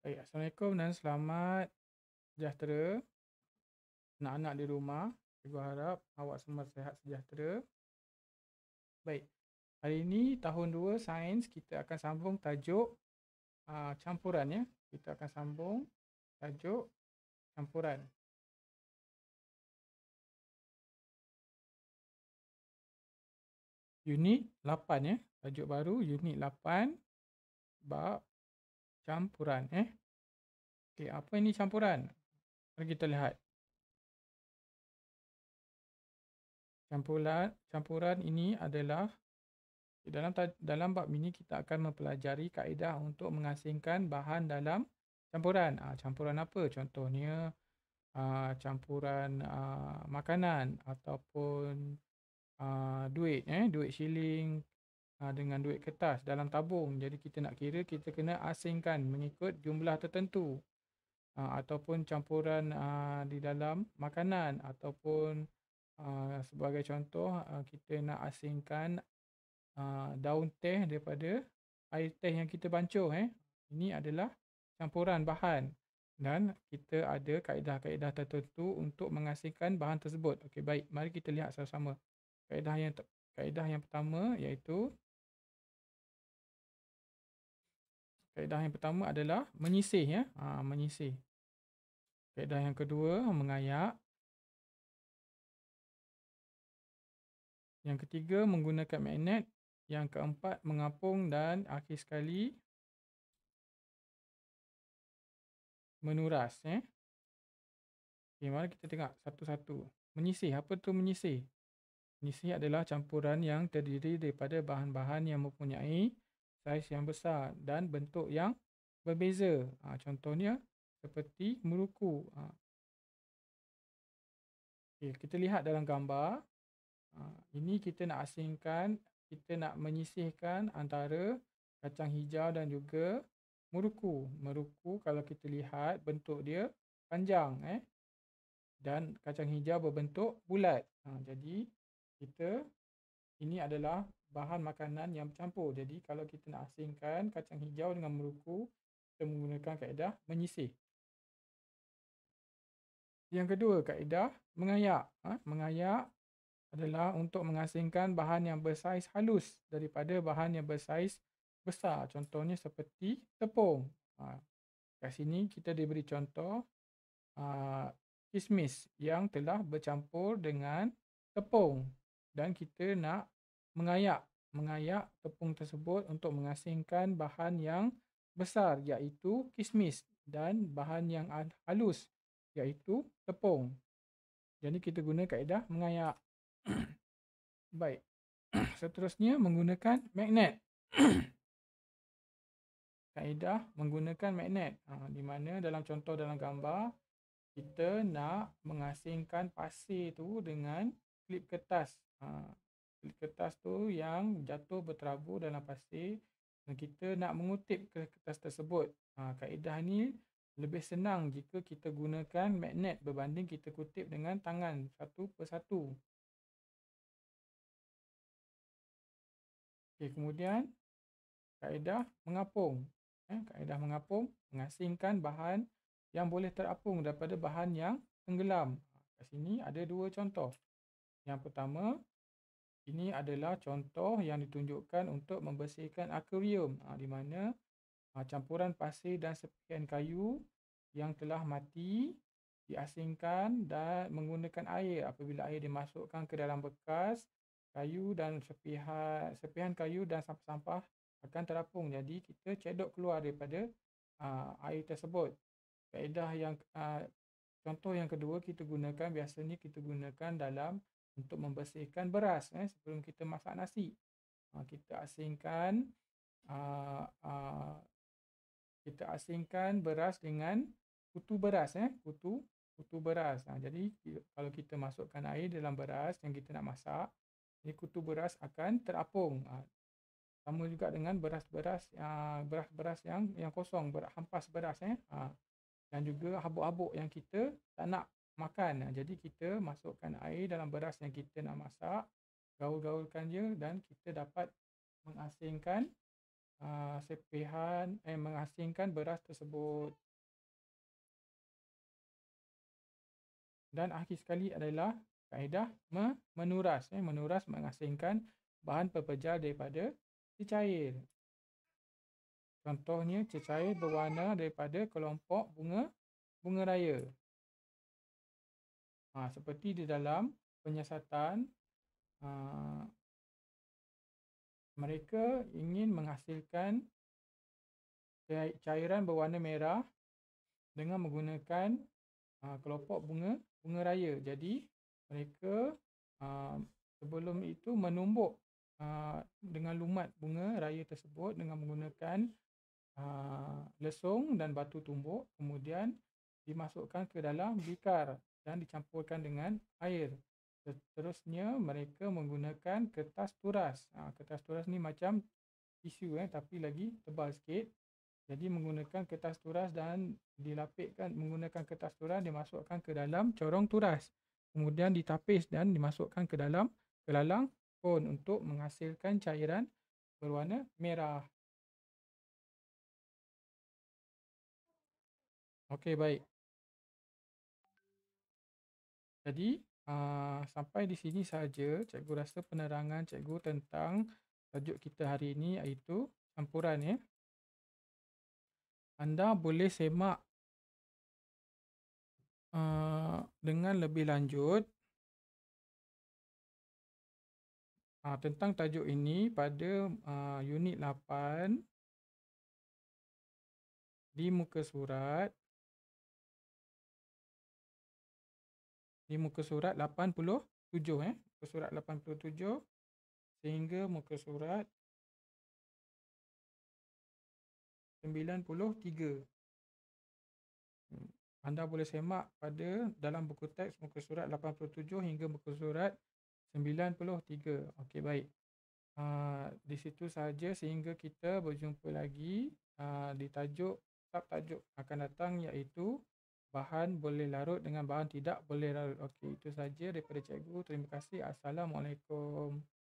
Baik, Assalamualaikum dan selamat sejahtera anak-anak di rumah. Cikgu harap awak semua sehat sejahtera. Baik, hari ini tahun 2 sains kita akan sambung tajuk uh, campuran ya. Kita akan sambung tajuk campuran. Unit 8 ya. Tajuk baru unit 8 bab campuran eh. Okey, apa ini campuran? Mari kita lihat. Campuran campuran ini adalah dalam dalam bab ini kita akan mempelajari kaedah untuk mengasingkan bahan dalam campuran. Ah, campuran apa? Contohnya ah, campuran ah, makanan ataupun ah, duit eh, duit shilling, Ha, dengan duit kertas dalam tabung. Jadi kita nak kira kita kena asingkan mengikut jumlah tertentu ha, ataupun campuran ha, di dalam makanan ataupun sebagai contoh kita nak asingkan daun teh daripada air teh yang kita bancuh. Eh. Ini adalah campuran bahan dan kita ada kaedah-kaedah tertentu untuk mengasingkan bahan tersebut. Okey baik, mari kita lihat sama-sama. Kaedah yang kaedah yang pertama iaitu Kaedah yang pertama adalah menyisih ya. Ha, menyisih. Kaedah yang kedua mengayak. Yang ketiga menggunakan magnet. Yang keempat mengapung dan akhir sekali menuras ya. Okay, mari kita tengok satu-satu. Menyisih, apa tu menyisih? Menyisih adalah campuran yang terdiri daripada bahan-bahan yang mempunyai saiz yang besar dan bentuk yang berbeza. Ha, contohnya seperti muruku. Ha. Okay, kita lihat dalam gambar. Ha, ini kita nak asingkan, kita nak menyisihkan antara kacang hijau dan juga muruku. Muruku kalau kita lihat bentuk dia panjang. eh Dan kacang hijau berbentuk bulat. Ha, jadi kita ini adalah bahan makanan yang bercampur. Jadi kalau kita nak asingkan kacang hijau dengan meruku, kita menggunakan kaedah menyisih. Yang kedua, kaedah mengayak. Ha? Mengayak adalah untuk mengasingkan bahan yang bersaiz halus daripada bahan yang bersaiz besar. Contohnya seperti tepung. Ha. Kat sini kita diberi contoh ha, kismis yang telah bercampur dengan tepung dan kita nak mengayak mengayak tepung tersebut untuk mengasingkan bahan yang besar iaitu kismis dan bahan yang halus iaitu tepung. Jadi kita guna kaedah mengayak. Baik. Seterusnya menggunakan magnet. kaedah menggunakan magnet. Ha, di mana dalam contoh dalam gambar kita nak mengasingkan pasir tu dengan klip kertas ha, kertas tu yang jatuh berterabur dalam pasir dan kita nak mengutip kertas tersebut. Ha, kaedah ni lebih senang jika kita gunakan magnet berbanding kita kutip dengan tangan satu persatu. Okay, kemudian kaedah mengapung. Eh, kaedah mengapung mengasingkan bahan yang boleh terapung daripada bahan yang tenggelam. Di ah, sini ada dua contoh. Yang pertama, ini adalah contoh yang ditunjukkan untuk membersihkan akuarium ha, di mana ha, campuran pasir dan sepihan kayu yang telah mati diasingkan dan menggunakan air apabila air dimasukkan ke dalam bekas kayu dan sepihan sepihan kayu dan sampah-sampah akan terapung jadi kita cedok keluar daripada uh, air tersebut kaedah yang uh, contoh yang kedua kita gunakan biasanya kita gunakan dalam untuk membersihkan beras eh, sebelum kita masak nasi. Ha, kita asingkan uh, uh, kita asingkan beras dengan kutu beras eh, kutu kutu beras. Ha, jadi kalau kita masukkan air dalam beras yang kita nak masak, ini kutu beras akan terapung. Ha, sama juga dengan beras-beras uh, beras-beras yang yang kosong, berhampas beras eh. Ha, dan juga habuk-habuk yang kita tak nak makan. Jadi kita masukkan air dalam beras yang kita nak masak, gaul-gaulkan dia dan kita dapat mengasingkan uh, sepihan eh mengasingkan beras tersebut. Dan akhir sekali adalah kaedah me- menuras eh menuras mengasingkan bahan pepejal daripada cecair. Contohnya cecair berwarna daripada kelompok bunga bunga raya ha, seperti di dalam penyiasatan ha, mereka ingin menghasilkan cairan berwarna merah dengan menggunakan ha, kelopok bunga bunga raya jadi mereka ha, sebelum itu menumbuk ha, dengan lumat bunga raya tersebut dengan menggunakan Uh, lesung dan batu tumbuk kemudian dimasukkan ke dalam bikar dan dicampurkan dengan air. Seterusnya mereka menggunakan kertas turas. Ha, kertas turas ni macam tisu eh tapi lagi tebal sikit. Jadi menggunakan kertas turas dan dilapikkan menggunakan kertas turas dimasukkan ke dalam corong turas. Kemudian ditapis dan dimasukkan ke dalam kelalang kon untuk menghasilkan cairan berwarna merah. Okey baik. Jadi aa, ah, sampai di sini saja cikgu rasa penerangan cikgu tentang tajuk kita hari ini iaitu campuran ya. Anda boleh semak aa, ah, dengan lebih lanjut aa, ah, tentang tajuk ini pada aa, unit 8 di muka surat di muka surat 87 eh muka surat 87 sehingga muka surat 93 hmm. anda boleh semak pada dalam buku teks muka surat 87 hingga muka surat 93 okey baik uh, di situ saja sehingga kita berjumpa lagi uh, ah, di tajuk tab tajuk akan datang iaitu bahan boleh larut dengan bahan tidak boleh larut. Okey, itu saja daripada cikgu. Terima kasih. Assalamualaikum.